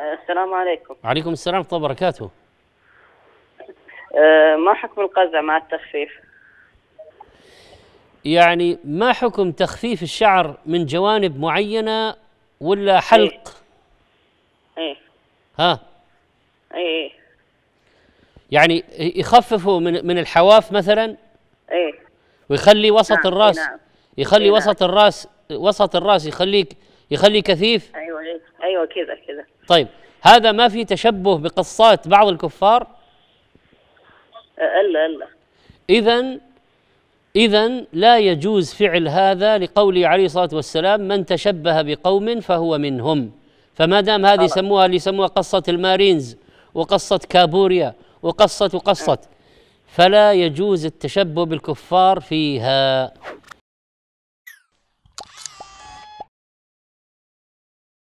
السلام عليكم وعليكم السلام ورحمة الله وبركاته أه، ما حكم القزع مع التخفيف؟ يعني ما حكم تخفيف الشعر من جوانب معينة ولا إيه. حلق؟ ايه, إيه. ها؟ ايه يعني يخففوا من من الحواف مثلا؟ ايه ويخلي وسط نعم الراس نعم يخلي إيه وسط نعم. الراس وسط الراس يخليك يخلي كثيف ايوه كده كده طيب هذا ما في تشبه بقصات بعض الكفار أه، الا الا اذا اذا لا يجوز فعل هذا لقوله عليه الصلاه والسلام من تشبه بقوم فهو منهم فما دام هذه يسموها اللي يسموها قصه المارينز وقصه كابوريا وقصه وقصه أه. فلا يجوز التشبه بالكفار فيها